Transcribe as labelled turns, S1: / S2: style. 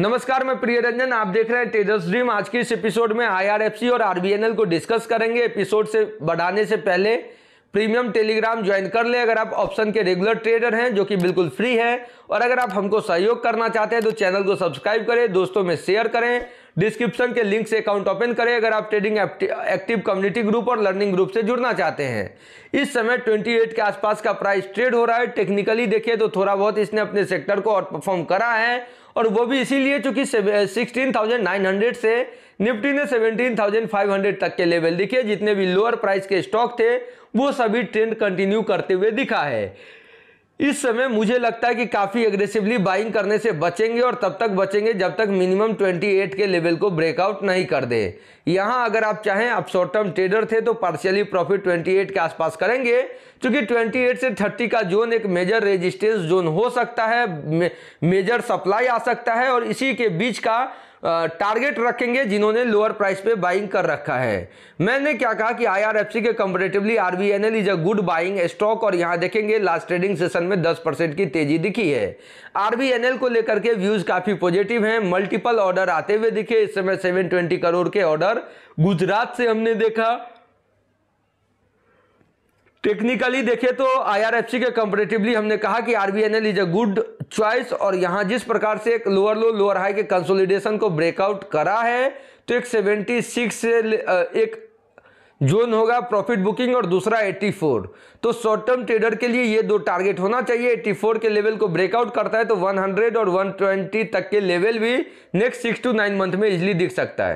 S1: नमस्कार मैं प्रिय रंजन आप देख रहे हैं तेजस ड्रीम आज के इस एपिसोड में आईआरएफसी और आरबीएनएल को डिस्कस करेंगे एपिसोड से बढ़ाने से पहले प्रीमियम टेलीग्राम ज्वाइन कर लें अगर आप ऑप्शन के रेगुलर ट्रेडर हैं जो कि बिल्कुल फ्री है और अगर आप हमको सहयोग करना चाहते हैं तो चैनल को सब्सक्राइब करें दोस्तों में शेयर करें डिस्क्रिप्शन के लिंक से अकाउंट ओपन करें अगर आप ट्रेडिंग एक्टिव कम्युनिटी ग्रुप और लर्निंग ग्रुप से जुड़ना चाहते हैं इस समय 28 के आसपास का प्राइस ट्रेड हो रहा है टेक्निकली देखिए तो थोड़ा बहुत इसने अपने सेक्टर को आउट परफॉर्म करा है और वो भी इसीलिए चूंकि सिक्सटीन eh, से निफ्टी ने 17,500 तक के लेवल दिखे जितने भी लोअर प्राइस के स्टॉक थे वो सभी ट्रेंड कंटिन्यू करते हुए दिखा है इस समय मुझे लगता है कि काफ़ी एग्रेसिवली बाइंग करने से बचेंगे और तब तक बचेंगे जब तक मिनिमम 28 के लेवल को ब्रेकआउट नहीं कर दे यहाँ अगर आप चाहें आप शॉर्ट टर्म ट्रेडर थे तो पार्शियली प्रॉफिट 28 के आसपास करेंगे क्योंकि 28 से 30 का जोन एक मेजर रेजिस्टेंस जोन हो सकता है मेजर सप्लाई आ सकता है और इसी के बीच का टारगेट रखेंगे जिन्होंने लोअर प्राइस पे बाइंग कर रखा है मैंने क्या कहा कि आईआरएफसी के comparatively RVNL is a good buying stock और यहां देखेंगे लास्ट ट्रेडिंग सेशन में 10 परसेंट की तेजी दिखी है आरबीएनएल को लेकर के व्यूज काफी पॉजिटिव हैं मल्टीपल ऑर्डर आते हुए दिखे इस समय सेवन करोड़ के ऑर्डर गुजरात से हमने देखा टेक्निकली देखें तो आईआरएफसी के कंपेरेटिवली हमने कहा कि RVNL is a good choice और यहाँ जिस प्रकार से एक लोअर लो लोअर हाई के कंसोलिडेशन को ब्रेकआउट करा है तो एक 76 से एक जोन होगा प्रॉफिट बुकिंग और दूसरा 84 तो शॉर्ट टर्म ट्रेडर के लिए ये दो टारगेट होना चाहिए 84 के लेवल को ब्रेकआउट करता है तो 100 और 120 तक के लेवल भी next six to nine month में इजली दिख सकता है